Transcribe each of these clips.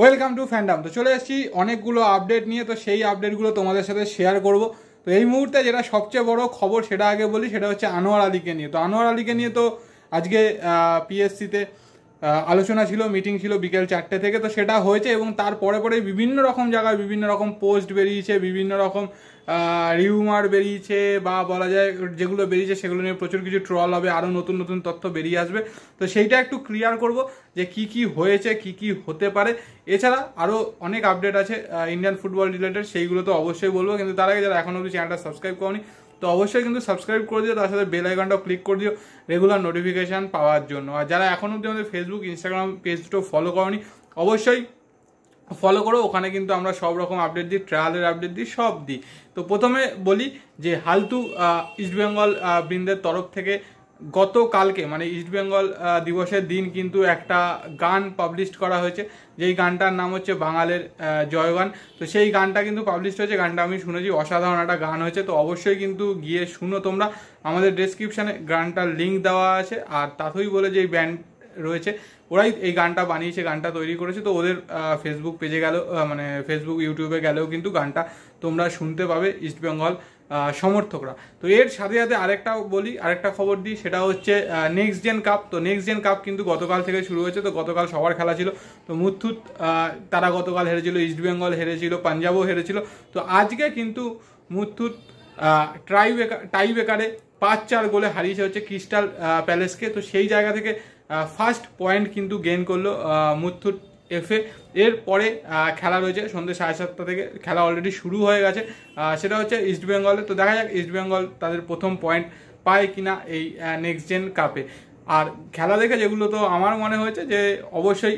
welcome to fandom তো চলে এসেছি অনেকগুলো আপডেট নিয়ে তো সেই আপডেটগুলো তোমাদের সাথে শেয়ার করব তো এই মুহূর্তে যেটা সবচেয়ে বড় খবর সেটা আগে বলি সেটা হচ্ছে আনোয়ার আলীকে নিয়ে তো আনোয়ার আলীকে নিয়ে তো আজকে পিএসসিতে আলোচনা ছিল মিটিং ছিল বিকেল চারটে থেকে তো সেটা হয়েছে এবং তার পরে পরে বিভিন্ন রকম জায়গায় বিভিন্ন রকম পোস্ট বেরিয়েছে বিভিন্ন রকম রিউমার বেরিয়েছে বা বলা যায় যেগুলো বেরিয়েছে সেগুলো নিয়ে প্রচুর কিছু ট্রল হবে আরও নতুন নতুন তথ্য বেরিয়ে আসবে তো সেইটা একটু ক্লিয়ার করব যে কি কি হয়েছে কি কি হতে পারে এছাড়া আরও অনেক আপডেট আছে ইন্ডিয়ান ফুটবল রিলেটেড সেইগুলো তো অবশ্যই বলবো কিন্তু তার আগে যারা এখন অবধি চ্যানেলটা সাবস্ক্রাইব করনি তো অবশ্যই কিন্তু সাবস্ক্রাইব করে দিও তার সাথে বেল আইকনটাও ক্লিক করে দিও রেগুলার নোটিফিকেশান পাওয়ার জন্য আর যারা এখন অবধি আমাদের ফেসবুক ইনস্টাগ্রাম দুটো ফলো করনি অবশ্যই ফলো করো ওখানে কিন্তু আমরা সব রকম আপডেট দিই ট্রায়ালের আপডেট দিই সব দিই তো প্রথমে বলি যে হালতু ইস্টবেঙ্গল বৃন্দের তরফ থেকে গতকালকে মানে ইস্টবেঙ্গল দিবসের দিন কিন্তু একটা গান পাবলিশ করা হয়েছে যেই গানটার নাম হচ্ছে বাঙালের জয়গান তো সেই গানটা কিন্তু পাবলিশ হয়েছে গানটা আমি শুনেছি অসাধারণ একটা গান হয়েছে তো অবশ্যই কিন্তু গিয়ে শুনো তোমরা আমাদের ডেসক্রিপশানে গানটার লিঙ্ক দেওয়া আছে আর তাতেই বলে যে ব্যান্ড রয়েছে ওরাই এই গানটা বানিয়েছে গানটা তৈরি করেছে তো ওদের ফেসবুক পেজে গেল মানে ফেসবুক ইউটিউবে গেলেও কিন্তু গানটা তোমরা শুনতে পাবে ইস্টবেঙ্গল সমর্থকরা তো এর সাথে সাথে আরেকটাও বলি আরেকটা খবর দিই সেটা হচ্ছে নেক্সট জেন কাপ তো নেক্সট জেন কাপ কিন্তু গতকাল থেকে শুরু হয়েছে তো গতকাল সবার খেলা ছিল তো মুথুত তারা গতকাল হেরেছিল ইস্টবেঙ্গল হেরেছিল পাঞ্জাবও হেরেছিল তো আজকে কিন্তু মুথুত টাই বেকারে পাঁচ চার গোলে হারিয়েছে হচ্ছে ক্রিস্টাল প্যালেসকে তো সেই জায়গা থেকে ফার্স্ট পয়েন্ট কিন্তু গেন করলো মুথুট এফে এর পরে খেলা রয়েছে সন্ধ্যে সাড়ে সাতটা থেকে খেলা অলরেডি শুরু হয়ে গেছে সেটা হচ্ছে ইস্টবেঙ্গলে তো দেখা যাক ইস্টবেঙ্গল তাদের প্রথম পয়েন্ট পায় কিনা এই নেক্সট জেন কাপে আর খেলা দেখে যেগুলো তো আমার মনে হয়েছে যে অবশ্যই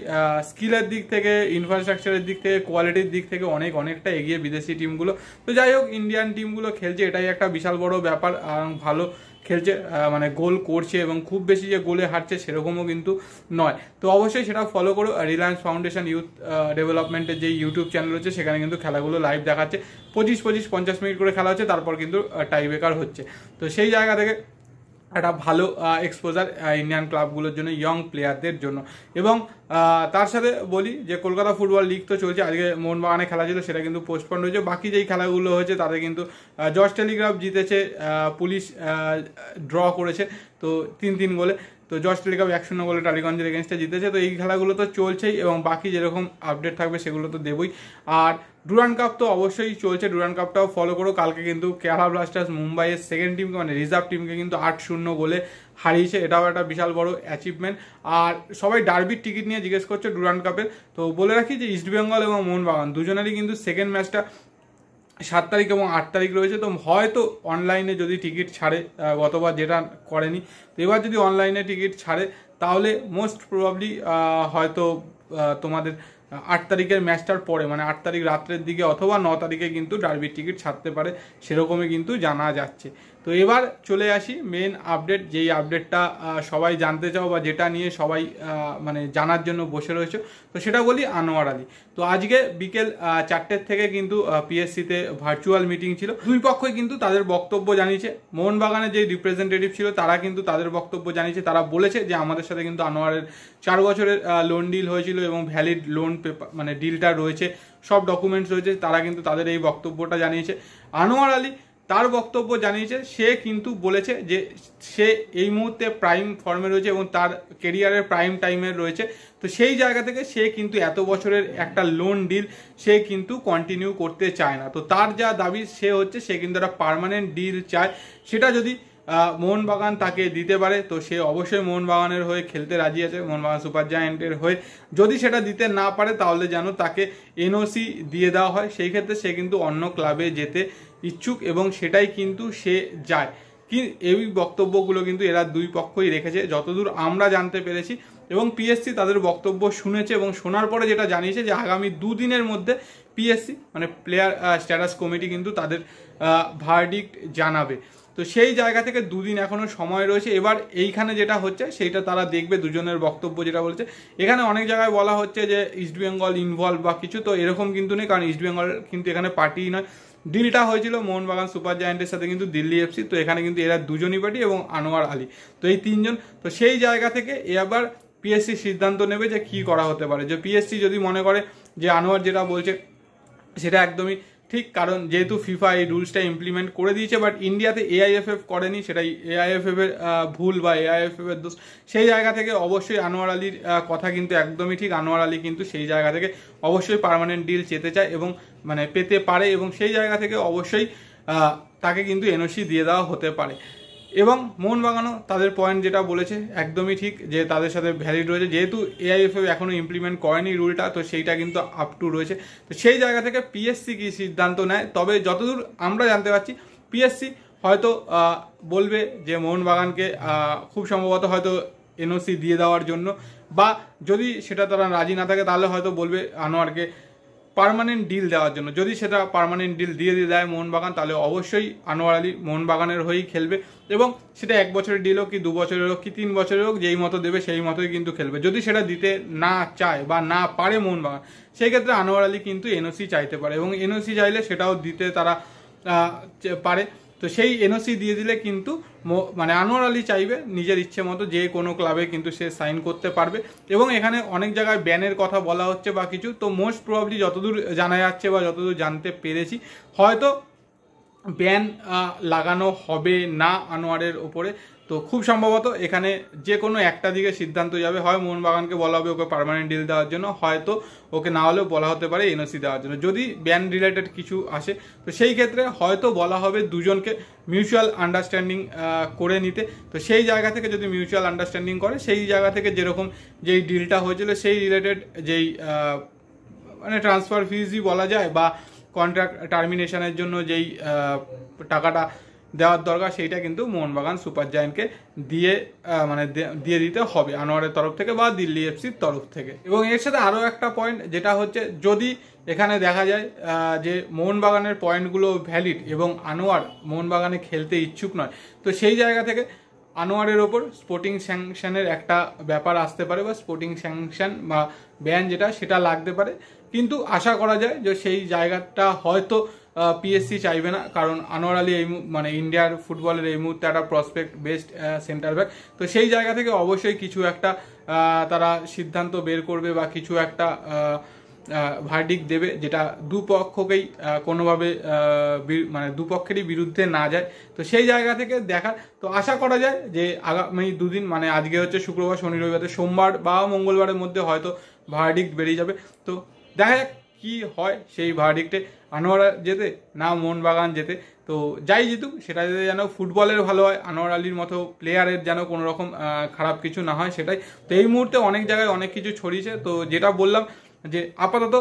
স্কিলের দিক থেকে ইনফ্রাস্ট্রাকচারের দিক থেকে কোয়ালিটির দিক থেকে অনেক অনেকটা এগিয়ে বিদেশি টিমগুলো তো যাই হোক ইন্ডিয়ান টিমগুলো খেলছে এটাই একটা বিশাল বড় ব্যাপার ভালো খেলছে মানে গোল করছে এবং খুব বেশি যে গোলে হারছে সেরকমও কিন্তু নয় তো অবশ্যই সেটা ফলো করো রিলায়েন্স ফাউন্ডেশন ইউথ ডেভেলপমেন্টের যে ইউটিউব চ্যানেল রয়েছে সেখানে কিন্তু খেলাগুলো লাইভ দেখাচ্ছে পঁচিশ পঁচিশ পঞ্চাশ মিনিট করে খেলা হচ্ছে তারপর কিন্তু টাই ব্রেকার হচ্ছে তো সেই জায়গা থেকে একটা ভালো এক্সপোজার ইন্ডিয়ান ক্লাবগুলোর জন্য ইয়ং প্লেয়ারদের জন্য এবং তার সাথে বলি যে কলকাতা ফুটবল লিগ তো চলছে আজকে মোহনবাগানে খেলা ছিল সেটা কিন্তু পোস্টপন্ড হয়েছে বাকি যেই খেলাগুলো হয়েছে তাদের কিন্তু জর্জ টেলিগ্রাফ জিতেছে পুলিশ ড্র করেছে তো তিন তিন গোলে তো জর্জ টেলিকাপ এক শূন্য বলে টালিগঞ্জের এগেনস্টে জিতেছে তো এই খেলাগুলো তো চলছেই এবং বাকি যেরকম আপডেট থাকবে সেগুলো তো দেবই আর ডুরান কাপ তো অবশ্যই চলছে ডুরান কাপটাও ফলো করো কালকে কিন্তু কেরালা ব্লাস্টার্স মুম্বাইয়ের সেকেন্ড টিমকে মানে রিজার্ভ টিমকে কিন্তু আট শূন্য গোলে হারিয়েছে এটাও একটা বিশাল বড় অ্যাচিভমেন্ট আর সবাই ডার্বির টিকিট নিয়ে জিজ্ঞেস করছে ডুরান কাপের তো বলে রাখি যে ইস্টবেঙ্গল এবং মোহনবাগান দুজনেরই কিন্তু সেকেন্ড ম্যাচটা সাত তারিখ এবং আট তারিখ রয়েছে তো হয়তো অনলাইনে যদি টিকিট ছাড়ে গতবার যেটা করেনি তো এবার যদি অনলাইনে টিকিট ছাড়ে তাহলে মোস্ট প্রবাবলি হয়তো তোমাদের আট তারিখের ম্যাচটার পরে মানে আট তারিখ রাত্রের দিকে অথবা ন তারিখে কিন্তু ডার্বির টিকিট ছাড়তে পারে সেরকমই কিন্তু জানা যাচ্ছে তো এবার চলে আসি মেন আপডেট যেই আপডেটটা সবাই জানতে চাও বা যেটা নিয়ে সবাই মানে জানার জন্য বসে রয়েছে তো সেটা বলি আনোয়ার আলী তো আজকে বিকেল চারটের থেকে কিন্তু পিএসসিতে ভার্চুয়াল মিটিং ছিল দুই পক্ষই কিন্তু তাদের বক্তব্য জানিয়েছে মোহনবাগানের যে রিপ্রেজেন্টেটিভ ছিল তারা কিন্তু তাদের বক্তব্য জানিয়েছে তারা বলেছে যে আমাদের সাথে কিন্তু আনোয়ারের চার বছরের লোন ডিল হয়েছিল এবং ভ্যালিড লোন পেপার মানে ডিলটা রয়েছে সব ডকুমেন্টস রয়েছে তারা কিন্তু তাদের এই বক্তব্যটা জানিয়েছে আনোয়ার আলী তার বক্তব্য জানিয়েছে সে কিন্তু বলেছে যে সে এই মুহূর্তে প্রাইম ফর্মে রয়েছে এবং তার কেরিয়ারের প্রাইম টাইমের রয়েছে তো সেই জায়গা থেকে সে কিন্তু এত বছরের একটা লোন ডিল সে কিন্তু কন্টিনিউ করতে চায় না তো তার যা দাবি সে হচ্ছে সে কিন্তু একটা পারমানেন্ট ডিল চায় সেটা যদি মোহনবাগান তাকে দিতে পারে তো সে অবশ্যই মোহনবাগানের হয়ে খেলতে রাজি আছে মোহনবাগান সুপার জায়েন্টের হয়ে যদি সেটা দিতে না পারে তাহলে যেন তাকে এনওসি দিয়ে দেওয়া হয় সেই ক্ষেত্রে সে কিন্তু অন্য ক্লাবে যেতে ইচ্ছুক এবং সেটাই কিন্তু সে যায় কি এই বক্তব্যগুলো কিন্তু এরা দুই পক্ষই রেখেছে যতদূর আমরা জানতে পেরেছি এবং পিএসসি তাদের বক্তব্য শুনেছে এবং শোনার পরে যেটা জানিয়েছে যে আগামী দুদিনের মধ্যে পিএসসি মানে প্লেয়ার স্ট্যাটাস কমিটি কিন্তু তাদের ভার্ডিক্ট জানাবে তো সেই জায়গা থেকে দুদিন এখনও সময় রয়েছে এবার এইখানে যেটা হচ্ছে সেইটা তারা দেখবে দুজনের বক্তব্য যেটা বলছে এখানে অনেক জায়গায় বলা হচ্ছে যে ইস্টবেঙ্গল ইনভলভ বা কিছু তো এরকম কিন্তু নেই কারণ ইস্টবেঙ্গল কিন্তু এখানে পার্টি নয় ডিলটা হয়েছিল মোহনবাগান সুপার জায়েন্টের সাথে কিন্তু দিল্লি এফসি তো এখানে কিন্তু এরা দুজনই পার্টি এবং আনোয়ার আলী তো এই তিনজন তো সেই জায়গা থেকে এবার পিএসসি সিদ্ধান্ত নেবে যে কি করা হতে পারে যে পিএসসি যদি মনে করে যে আনোয়ার যেটা বলছে সেটা একদমই ঠিক কারণ যেহেতু ফিফা এই রুলসটা ইমপ্লিমেন্ট করে দিয়েছে বাট ইন্ডিয়াতে এআইএফএফ করেনি সেটাই এআইএফএফ এর ভুল বা এআইএফএফ এর দোষ সেই জায়গা থেকে অবশ্যই আনোয়ার আলীর কথা কিন্তু একদমই ঠিক আনোয়ার আলী কিন্তু সেই জায়গা থেকে অবশ্যই পারমানেন্ট ডিল চেতে চায় এবং মানে পেতে পারে এবং সেই জায়গা থেকে অবশ্যই তাকে কিন্তু এনওসি দিয়ে দেওয়া হতে পারে এবং মোহনবাগানও তাদের পয়েন্ট যেটা বলেছে একদমই ঠিক যে তাদের সাথে ভ্যালিড রয়েছে যেহেতু এআইএফএ এখনও ইমপ্লিমেন্ট করেনি রুলটা তো সেইটা কিন্তু আপ টু রয়েছে তো সেই জায়গা থেকে পিএসসি কি সিদ্ধান্ত নেয় তবে যতদূর আমরা জানতে পারছি পিএসসি হয়তো বলবে যে মোহনবাগানকে খুব সম্ভবত হয়তো এনওসি দিয়ে দেওয়ার জন্য বা যদি সেটা তারা রাজি না থাকে তাহলে হয়তো বলবে আনোয়ারকে পারমানেন্ট ডিল দেওয়ার জন্য যদি সেটা পারমানেন্ট ডিল দিয়ে দিয়ে দেয় মোহনবাগান তাহলে অবশ্যই আনোয়ার আলী মোহনবাগানের হয়েই খেলবে এবং সেটা এক বছরের ডিল হোক কি দু বছরের হোক কি তিন বছরের হোক যেই মতো দেবে সেই মতোই কিন্তু খেলবে যদি সেটা দিতে না চায় বা না পারে মোহনবাগান সেই ক্ষেত্রে আনোয়ার আলী কিন্তু এনওসি চাইতে পারে এবং এনওসি চাইলে সেটাও দিতে তারা পারে তো সেই এনওসি দিয়ে দিলে কিন্তু মানে আনোয়ার আলী চাইবে নিজের ইচ্ছে মতো যে কোনো ক্লাবে কিন্তু সে সাইন করতে পারবে এবং এখানে অনেক জায়গায় ব্যানের কথা বলা হচ্ছে বা কিছু তো মোস্ট প্রবাবলি যতদূর জানা যাচ্ছে বা যতদূর জানতে পেরেছি হয়তো ব্যান লাগানো হবে না আনোয়ারের ওপরে তো খুব সম্ভবত এখানে যে কোনো একটা দিকে সিদ্ধান্ত যাবে হয় মোহনবাগানকে বলা হবে ওকে পারমানেন্ট ডিল দেওয়ার জন্য হয়তো ওকে না হলেও বলা হতে পারে এনওসি দেওয়ার জন্য যদি ব্যান রিলেটেড কিছু আসে তো সেই ক্ষেত্রে হয়তো বলা হবে দুজনকে মিউচুয়াল আন্ডারস্ট্যান্ডিং করে নিতে তো সেই জায়গা থেকে যদি মিউচুয়াল আন্ডারস্ট্যান্ডিং করে সেই জায়গা থেকে যেরকম যেই ডিলটা হয়েছিল সেই রিলেটেড যেই মানে ট্রান্সফার ফিজই বলা যায় বা কন্ট্রাক্ট টার্মিনেশনের জন্য যেই টাকাটা দেওয়ার দরকার সেইটা কিন্তু মোহনবাগান সুপার জায়েন্টকে দিয়ে মানে দিয়ে দিতে হবে আনোয়ারের তরফ থেকে বা দিল্লি এফসির তরফ থেকে এবং এর সাথে আরও একটা পয়েন্ট যেটা হচ্ছে যদি এখানে দেখা যায় যে মোহনবাগানের পয়েন্টগুলো ভ্যালিড এবং আনোয়ার মোহনবাগানে খেলতে ইচ্ছুক নয় তো সেই জায়গা থেকে আনোয়ারের ওপর স্পোর্টিং স্যাংশনের একটা ব্যাপার আসতে পারে বা স্পোর্টিং স্যাংশন বা ব্যান যেটা সেটা লাগতে পারে কিন্তু আশা করা যায় যে সেই জায়গাটা হয়তো পিএসসি চাইবে না কারণ আনোয়ার আলী এই মানে ইন্ডিয়ার ফুটবলের এই মুহূর্তে একটা প্রসপেক্ট বেস্ট সেন্টার ব্যাক তো সেই জায়গা থেকে অবশ্যই কিছু একটা তারা সিদ্ধান্ত বের করবে বা কিছু একটা ভার্ডিক দেবে যেটা দুপক্ষকেই কোনোভাবে মানে দুপক্ষেরই বিরুদ্ধে না যায় তো সেই জায়গা থেকে দেখার তো আশা করা যায় যে আগামী দুদিন মানে আজকে হচ্ছে শুক্রবার শনি রবিবার সোমবার বা মঙ্গলবারের মধ্যে হয়তো ভার্ডিক বেরিয়ে যাবে তো দেখা যাক কী হয় সেই ভার্ডিক্টে আনোয়ারা যেতে না মোহনবাগান যেতে তো যাই জিতুক সেটা যদি যেন ফুটবলের ভালো হয় আনোয়ার আলীর মতো প্লেয়ারের যেন কোনো রকম খারাপ কিছু না হয় সেটাই তো এই মুহূর্তে অনেক জায়গায় অনেক কিছু ছড়িয়েছে তো যেটা বললাম যে আপাতত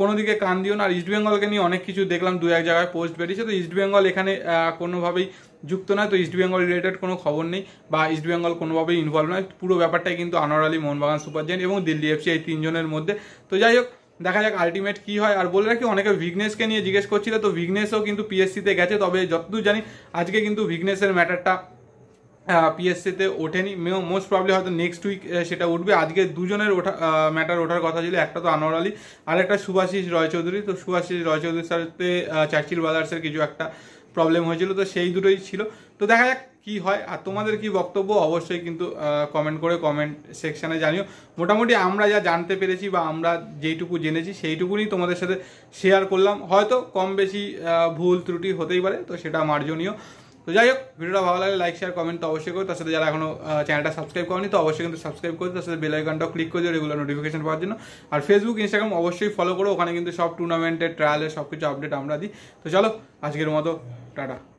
কোনো দিকে কান দিও না আর ইস্টবেঙ্গলকে নিয়ে অনেক কিছু দেখলাম দু এক জায়গায় পোস্ট বেরিয়েছে তো ইস্টবেঙ্গল এখানে কোনোভাবেই যুক্ত নয় তো ইস্টবেঙ্গল রিলেটেড কোনো খবর নেই বা ইস্টবেঙ্গল কোনোভাবেই ইনভলভ নয় পুরো ব্যাপারটাই কিন্তু আনোয়ার আলী মোহনবাগান সুপার জায়েন্ট এবং দিল্লি এফসি এই তিনজনের মধ্যে তো যাই হোক দেখা যাক আলটিমেট কি হয় আর বলে রাখি অনেকে ভিগনেশকে নিয়ে জিজ্ঞেস করছিল তো ভিগনেশও কিন্তু পিএসসিতে গেছে তবে যতদূর জানি আজকে কিন্তু ভিগনেশের ম্যাটারটা পিএসসিতে ওঠেনি মোস্ট প্রবলি হয়তো নেক্সট উইক সেটা উঠবে আজকে দুজনের ওঠা ম্যাটার ওঠার কথা ছিল একটা তো আনোয়ার আলী আর একটা সুভাষিস রয়চৌধুরী তো সুভাষিস রয়চৌধুরীর সাথে চার্চিল ব্রাদার্সের কিছু একটা প্রবলেম হয়েছিল তো সেই দুটোই ছিল তো দেখা যাক কি হয় আর তোমাদের কি বক্তব্য অবশ্যই কিন্তু কমেন্ট করে কমেন্ট সেকশানে জানিও মোটামুটি আমরা যা জানতে পেরেছি বা আমরা যেইটুকু জেনেছি সেইটুকুনি তোমাদের সাথে শেয়ার করলাম হয়তো কম বেশি ভুল ত্রুটি হতেই পারে তো সেটা মার্জনীয় তো যাই হোক ভিডিওটা ভালো লাগলে লাইক শেয়ার কমেন্ট তো অবশ্যই করো তার সাথে যারা এখনো চ্যানেলটা সাবস্ক্রাইব করেনি তো অবশ্যই কিন্তু সাবস্ক্রাইব করো তার সাথে বেল আইকনটাও ক্লিক করে দিও রেগুলার নোটিফিকেশন পাওয়ার জন্য আর ফেসবুক ইনস্টাগ্রাম অবশ্যই ফলো করো ওখানে কিন্তু সব টুর্নামেন্টের ট্রায়ালের সব কিছু আপডেট আমরা দিই তো চলো আজকের মতো টাটা